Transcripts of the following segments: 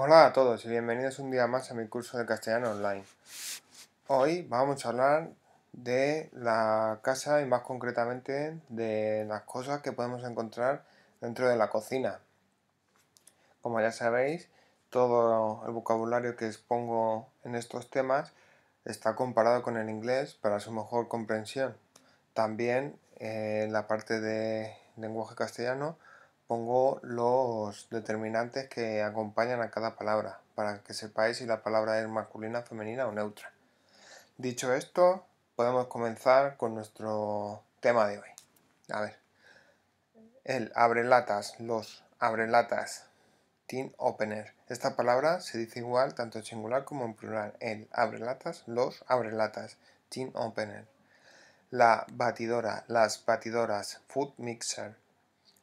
Hola a todos y bienvenidos un día más a mi curso de castellano online. Hoy vamos a hablar de la casa y más concretamente de las cosas que podemos encontrar dentro de la cocina. Como ya sabéis, todo el vocabulario que expongo en estos temas está comparado con el inglés para su mejor comprensión. También en eh, la parte de lenguaje castellano pongo los determinantes que acompañan a cada palabra, para que sepáis si la palabra es masculina, femenina o neutra. Dicho esto, podemos comenzar con nuestro tema de hoy. A ver, el abrelatas, los abrelatas, tin opener. Esta palabra se dice igual tanto en singular como en plural. El abrelatas, los abrelatas, tin opener. La batidora, las batidoras, food mixer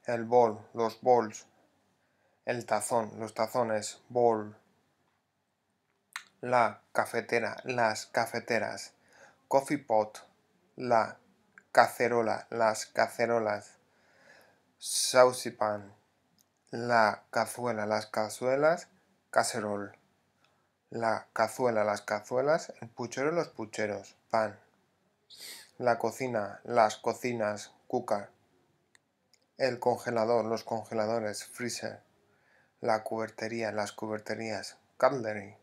el bol, los bols, el tazón, los tazones, bol, la cafetera, las cafeteras, coffee pot, la cacerola, las cacerolas, pan, la cazuela, las cazuelas, cacerol, la cazuela, las cazuelas, el puchero, los pucheros, pan, la cocina, las cocinas, cuca, el congelador, los congeladores, freezer, la cubertería, las cuberterías, cutlery,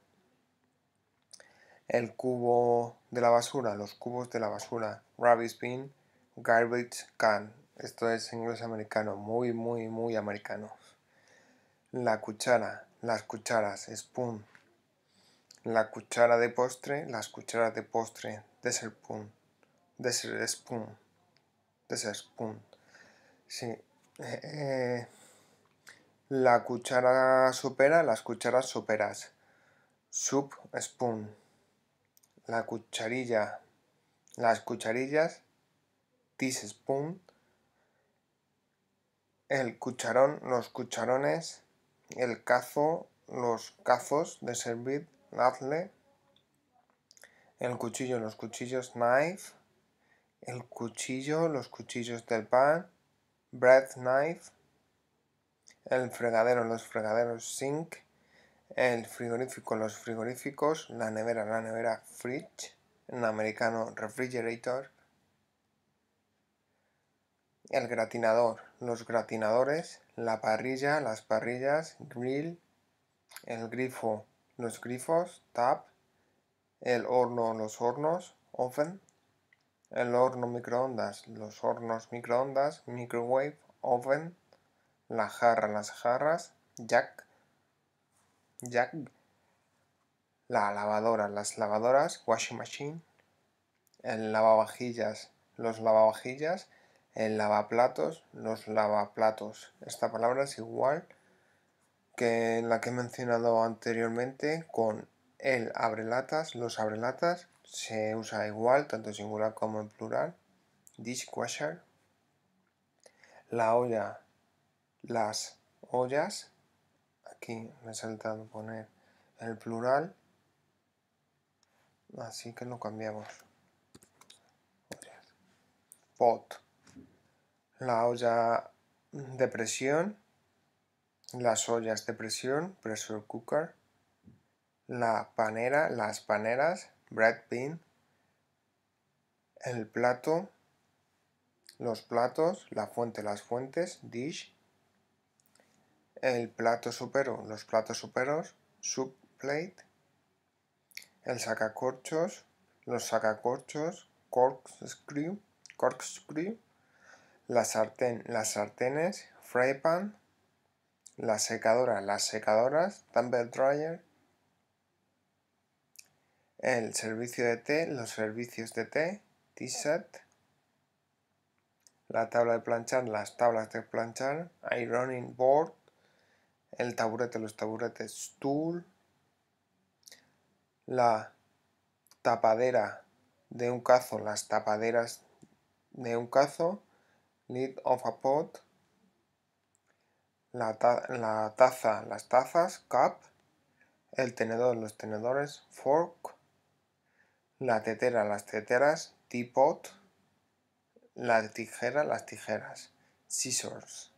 el cubo de la basura, los cubos de la basura, rubbish bin, garbage can. Esto es inglés americano, muy, muy, muy americano. La cuchara, las cucharas, spoon. La cuchara de postre, las cucharas de postre, dessert spoon, dessert spoon, dessert spoon. Sí. Eh, eh, la cuchara supera, las cucharas superas. Soup, spoon. La cucharilla, las cucharillas. spoon, El cucharón, los cucharones. El cazo, los cazos de servir, hazle. El cuchillo, los cuchillos, knife. El cuchillo, los cuchillos del pan bread knife, el fregadero, los fregaderos sink, el frigorífico, los frigoríficos, la nevera, la nevera fridge, en americano refrigerator, el gratinador, los gratinadores, la parrilla, las parrillas, grill, el grifo, los grifos, tap, el horno, los hornos, oven, el horno microondas, los hornos microondas, microwave, oven, la jarra, las jarras, jack, jack, la lavadora, las lavadoras, washing machine, el lavavajillas, los lavavajillas, el lavaplatos, los lavaplatos. Esta palabra es igual que la que he mencionado anteriormente con el abrelatas, los abrelatas, se usa igual, tanto en singular como en plural. Dishwasher. La olla, las ollas. Aquí me he saltado poner el plural. Así que lo cambiamos. Pot. La olla de presión. Las ollas de presión, pressure cooker. La panera, las paneras bread pin, el plato, los platos, la fuente, las fuentes, dish, el plato supero, los platos superos, plate, el sacacorchos, los sacacorchos, corkscrew, corkscrew, la sartén, las sartenes, fry pan, la secadora, las secadoras, tumble dryer, el servicio de té, los servicios de té, T-set, la tabla de planchar, las tablas de planchar, ironing board, el taburete, los taburetes, stool, la tapadera de un cazo, las tapaderas de un cazo, lid of a pot, la, la taza, las tazas, cup, el tenedor, los tenedores, fork, la tetera, las teteras, teapot, la tijera, las tijeras, scissors.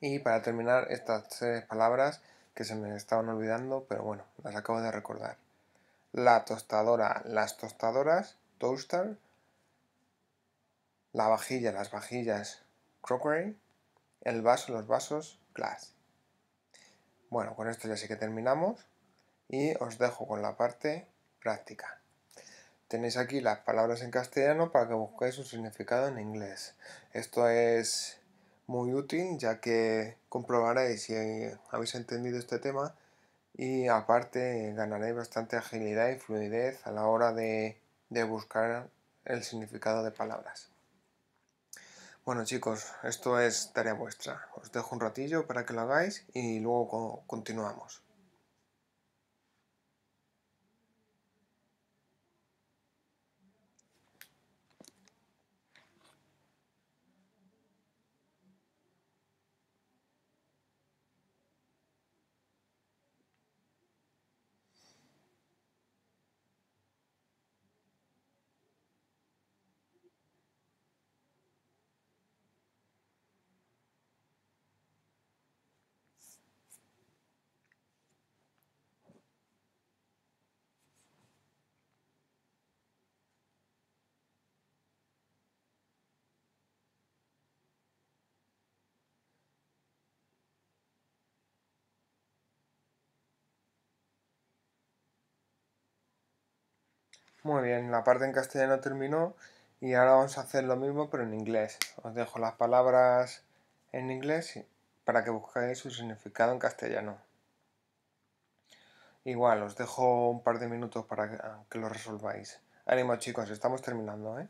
Y para terminar estas tres palabras que se me estaban olvidando, pero bueno, las acabo de recordar. La tostadora, las tostadoras, toaster, la vajilla, las vajillas, crockery, el vaso, los vasos, glass. Bueno, con esto ya sí que terminamos y os dejo con la parte práctica. Tenéis aquí las palabras en castellano para que busquéis su significado en inglés. Esto es muy útil ya que comprobaréis si habéis entendido este tema y aparte ganaréis bastante agilidad y fluidez a la hora de, de buscar el significado de palabras. Bueno chicos, esto es tarea vuestra. Os dejo un ratillo para que lo hagáis y luego continuamos. Muy bien, la parte en castellano terminó y ahora vamos a hacer lo mismo pero en inglés. Os dejo las palabras en inglés para que busquéis su significado en castellano. Igual, os dejo un par de minutos para que ah, lo resolváis. Ánimo chicos, estamos terminando, ¿eh?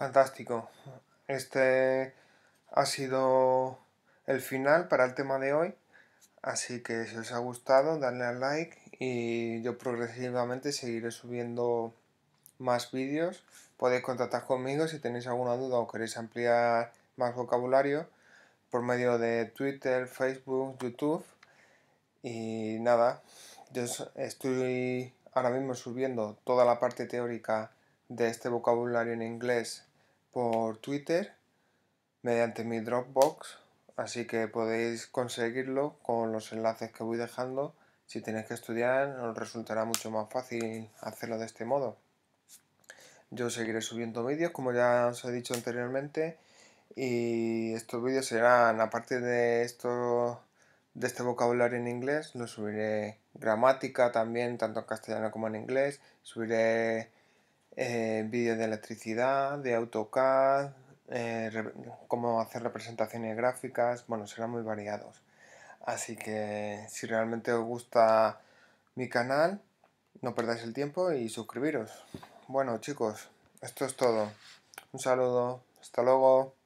Fantástico. Este ha sido el final para el tema de hoy. Así que si os ha gustado, dadle al like y yo progresivamente seguiré subiendo más vídeos. Podéis contactar conmigo si tenéis alguna duda o queréis ampliar más vocabulario por medio de Twitter, Facebook, YouTube. Y nada, yo estoy ahora mismo subiendo toda la parte teórica de este vocabulario en inglés por Twitter mediante mi Dropbox, así que podéis conseguirlo con los enlaces que voy dejando. Si tenéis que estudiar, os resultará mucho más fácil hacerlo de este modo. Yo seguiré subiendo vídeos, como ya os he dicho anteriormente, y estos vídeos serán, aparte de esto, de este vocabulario en inglés, lo subiré gramática también, tanto en castellano como en inglés, subiré eh, vídeos de electricidad, de AutoCAD, eh, cómo hacer representaciones gráficas, bueno, serán muy variados. Así que si realmente os gusta mi canal, no perdáis el tiempo y suscribiros. Bueno chicos, esto es todo. Un saludo, hasta luego.